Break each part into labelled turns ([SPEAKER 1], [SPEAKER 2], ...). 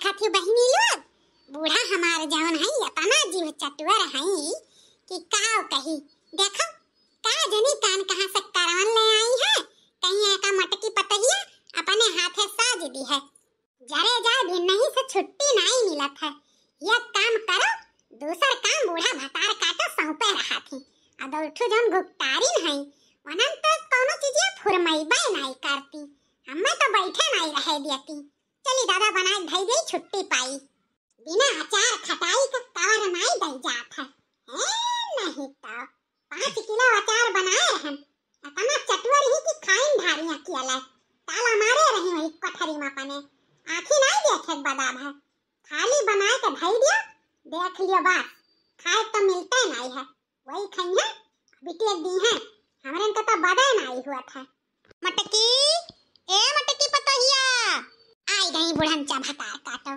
[SPEAKER 1] देखत थी बहनी लोग बूढ़ा हमारे जवन है अपना जीव चटुअर है कि का कही देखो का जनी कान कहाँ से करवन ले आई है कहीं एका मटकी पतहिया अपने हाथे साज दी है जरे जाए भी नहीं से छुट्टी नहीं मिला था ये काम करो दूसर काम बूढ़ा भतार काटो सौंपे रहा थी अब उठो जन गुप्तारी है वनन तो कोनो चीज़ फुरमई नहीं करती हम तो बैठे नहीं रहे देती चली दादा बनाए भाई गई छुट्टी पाई बिना अचार खटाई का तो कवर माई दई जात है नहीं तो पांच किलो अचार बनाए हम अपना चटवर ही की खाइन धारियां की अलग ताला मारे रही वही कठरी मापने आखी नहीं देखे बदाब है खाली बनाए के तो धई दिया देख लियो बात खाए तो मिलते नहीं है वही खाइया बिटिया दी है तो हमारे इनका तो बदन आई हुआ था मटकी ए गई गई बुढ़न चबहता काटो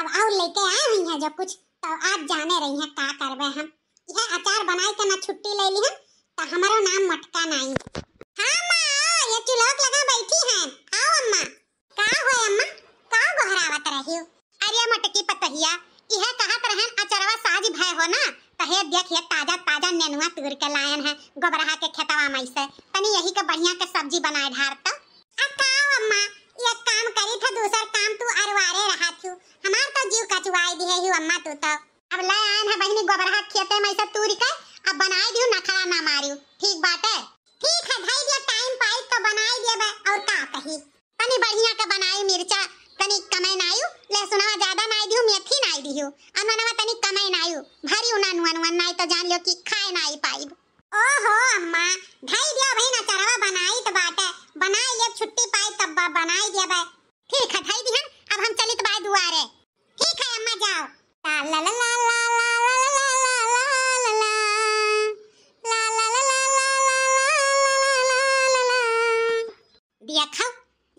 [SPEAKER 1] अब और लेके आए हुई हैं जो कुछ तो आज जाने रही हैं का करबे हम यह अचार बनाए के तो ना छुट्टी ले ली हम तो हमारो नाम मटका नहीं हाँ माँ ये चुलाक लगा बैठी है आओ अम्मा का हो अम्मा का गोहरावत रही अरे मटकी पतहिया यह कहत रहन अचरवा साज भय हो ना कहे देख ये ताजा ताजा नेनुआ तुर के लायन है गोबरहा के खेतवा में से तनी यही के बढ़िया के सब्जी बनाए ढार तो। त अम्मा ये का अब ले आन है बहनी गोबरहा खेते में से तूरी के अब बनाई दियो नखरा ना मारियो ठीक बात है ठीक है भाई दिया टाइम पाई तो बनाई दिया बे और का कही तनी बढ़िया के बनाई मिर्चा तनी कमे नायु लहसुन ज्यादा नाई दियो मेथी नाई दियो अनवा तनी कमे नायु भरी उना नुआ नुआ नाई तो जान लियो कि खाए नाई पाई ओहो अम्मा ढाई दियो भाई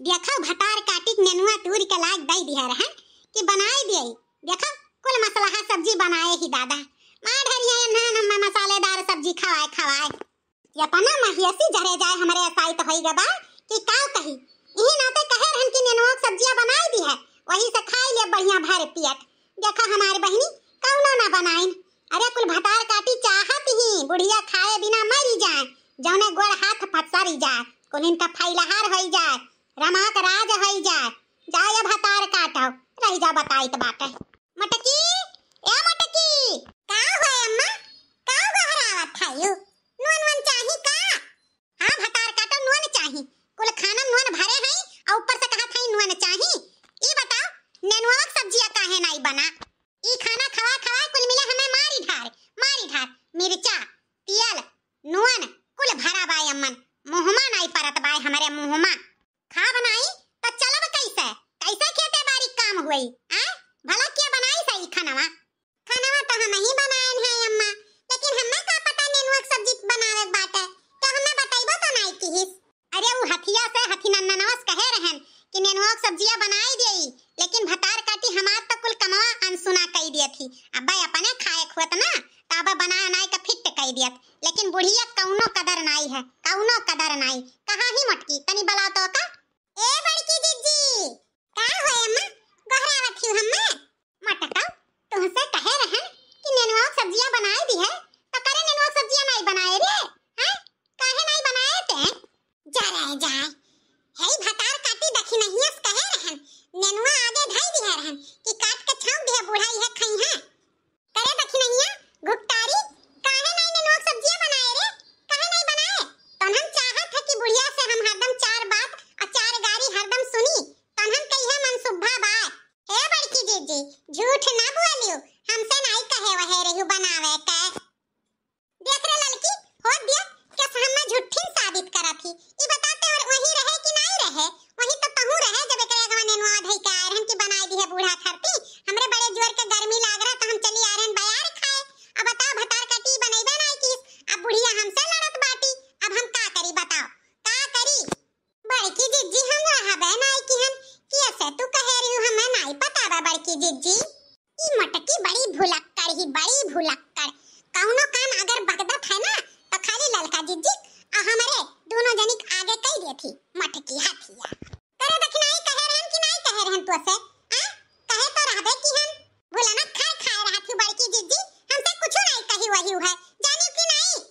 [SPEAKER 1] देखो भटार काटिक नेनुआ तूर के लाग दई दिहर रहे कि बनाए दियई देखो कुल मसलहा सब्जी बनाए ही दादा मां ढरिया नान हम मसालेदार सब्जी खवाए खवाए यतना महियसी जरे जाए हमरे असाई तो होई गबा कि का कही इही नाते कहे रहन कि नेनुआ सब्जी बनाए दी है वही से खाई ले बढ़िया भर पियत देखो हमारे बहनी कौनो ना बनाइन अरे कुल भटार काटी चाहत ही बुढ़िया खाए बिना मरी जाए जौने गोड़ हाथ फटसरी जाए कुल का फैलहार होई जाए रमाक राज हई जा जाय अब हतार काटव रही जा बताई तो बात है मटकी ए मटकी का हो अम्मा का हो हरावत थायो नोन नोन चाही का हां हतार काटो नोन चाही कुल खाना नोन भरे हई और ऊपर से कहा थाई नोन चाही ई बताओ नेनुआ सब्जियां काहे नहीं बना మట్కి ఇతని బలాతోక ఏ की जिज्जी ये मटकी बड़ी भुलक्कड़ ही बड़ी भुलक्कड़ कौनो काम अगर बगदत है ना तो खाली ललका जिज्जी आ हमरे दोनों जनिक आगे कह दिए थी मटकी हाथिया करे देखि कह तो रहे हम कि नहीं कहे रहन तो से आ कहे तो रहबे कि हम भुला ना खाए खाए रहत बड़की जिज्जी हमसे कुछ नहीं कही वही है जानियो कि नहीं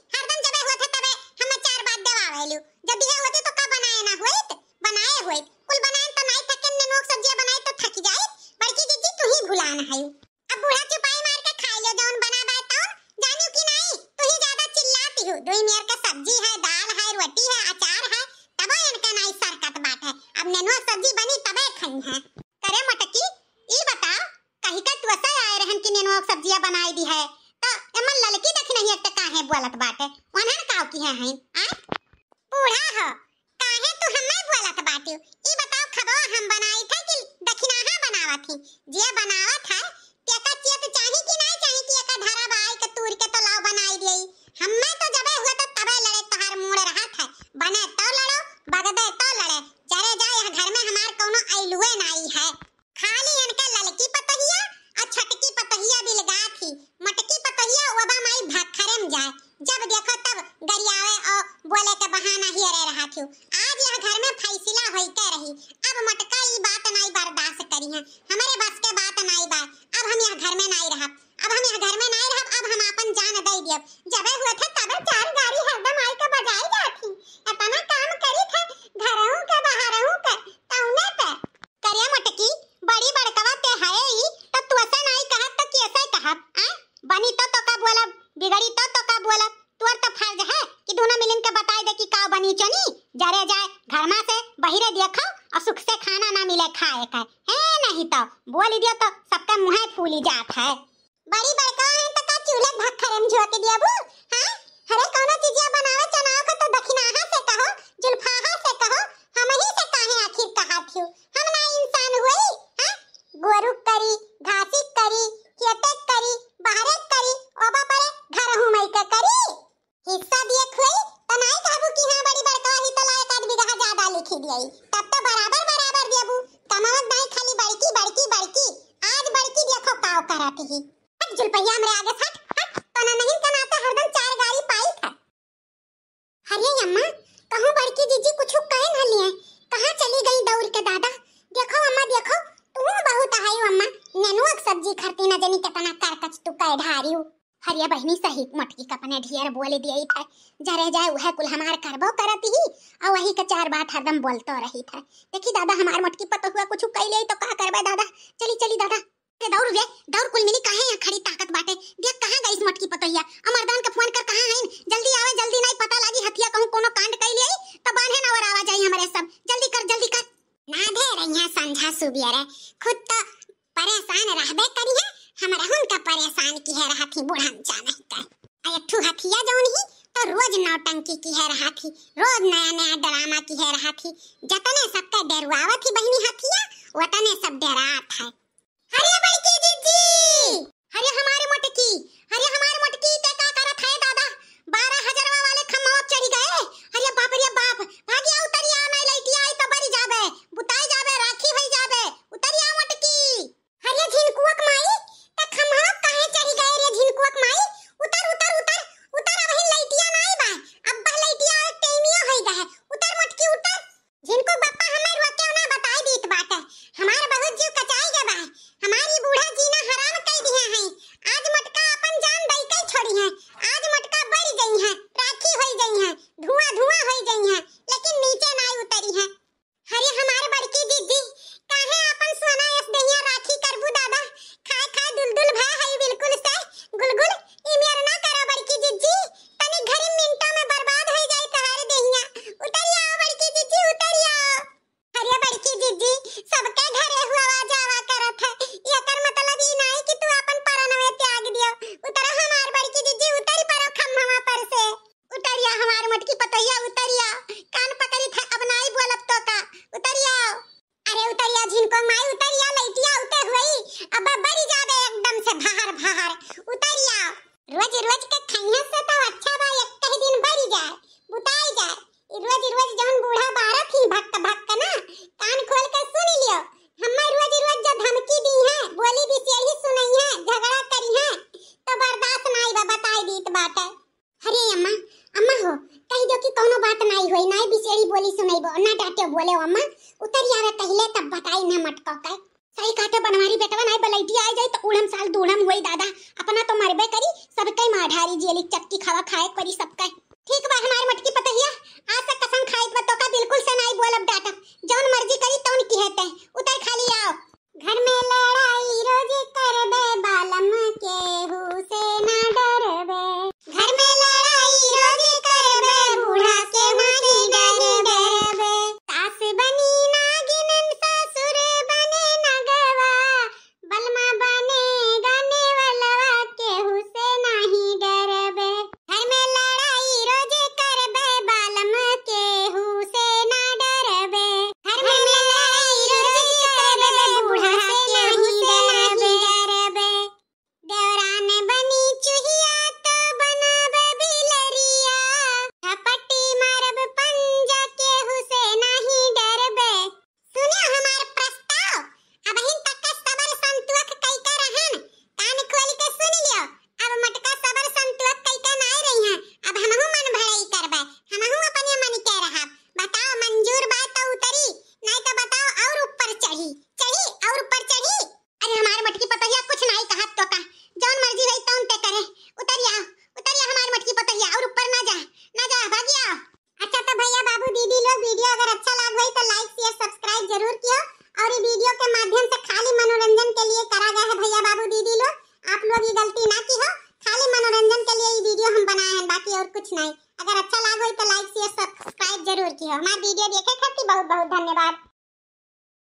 [SPEAKER 1] नेनुआ की सब्जियां बनाई दी है तो एमन ललकी देख नहीं एक है बोलत बाटे ओनहन काव की है हैं आ बूढ़ा हो काहे तू हमें बोलत बाट ई बताओ खबो हम बनाई थे कि दखिनाहा बनावा थी जे बनावत है तेका चेत चाही कि नहीं चाही कि एक धारावाहिक बोला तोर तो फर्ज है कि दोनों मिलिन के बताई दे कि का बनी चनी जरे जाए घर में से बहिरे देखो और सुख से खाना ना मिले खाए का है नहीं तो बोल दियो तो सबका मुंह फूली जात है बड़ी बड़का है तो का चूल्हे भखरे में झोके दिया बू हां अरे कोनो चीजिया बनावे चनाओ का तो दखिना हा से कहो हा से कहो हम ही से काहे आखिर का करिया बहनी सही मटकी का पने ढेर बोल दिए था जरे जाए वह कुल हमार करबो करत ही और वही का चार बात हरदम बोलतो रही था देखी दादा हमार मटकी पत तो हुआ कुछ कह ले तो का करबे दादा चली चली दादा अरे दौड़ रे दौड़ कुल मिनी काहे यहां खड़ी ताकत बाटे देख कहां गई इस मटकी पतैया तो अमरदान का फोन कर कहां है जल्दी आवे जल्दी नहीं पता लगी हथिया कहूं कोनो कांड कह ले तो बांधे नवर आवा जाई हमारे सब जल्दी कर जल्दी कर ना दे रही हां सुबिया सुबियर खुद तो परेशान रहबे करी है हमरा हुनका परेशान की है रहा थी बुढ़ान जाना का अरे ठू हथिया जौन ही तो रोज नौटंकी की है रहा थी रोज नया नया ड्रामा की है रहा थी जतने सबके डरवावा थी बहनी हथिया वतने सब डरात है अरे बड़की दीदी अरे हमारे मोटकी अरे हमारे मोटकी ते का करत है दादा 12000 वाले खम्मा चढ़ी गए अरे बाप रे बाप भागी आओ से बाहर बाहर उतर आओ रोज रोज के खइया से तो अच्छा भाई एक कई दिन बढ़ जाए बुताई जाए रोज रोज जौन बूढ़ा बारा थी भक्त भक्त ना कान खोल कर सुन लियो हम्मा रोज रोज जो धमकी दी है बोली भी सेड़ी सुनई है झगड़ा करी है तो बर्दाश्त ना बा बताई दीत बात है अरे अम्मा अम्मा हो कह दो कि कोनो बात नहीं हुई ना बिचेड़ी बोली सुनई बो ना डांटो बोले अम्मा उतर आवे पहले तब बताई ना मटका कह सही काटे बनवारी बेटवा नहीं बलैटी आ जाई तो उड़म साल दूड़म हुई दादा अपना तो मरबे करी सब कई माढ़ारी जेली चक्की खावा खाए परी कई ठीक बा हमार मटकी पतहिया आज तक कसम खाई तो का बिल्कुल से नहीं बोलब डाटा जौन मर्जी करी तौन की हेते उतर खाली आओ घर में ले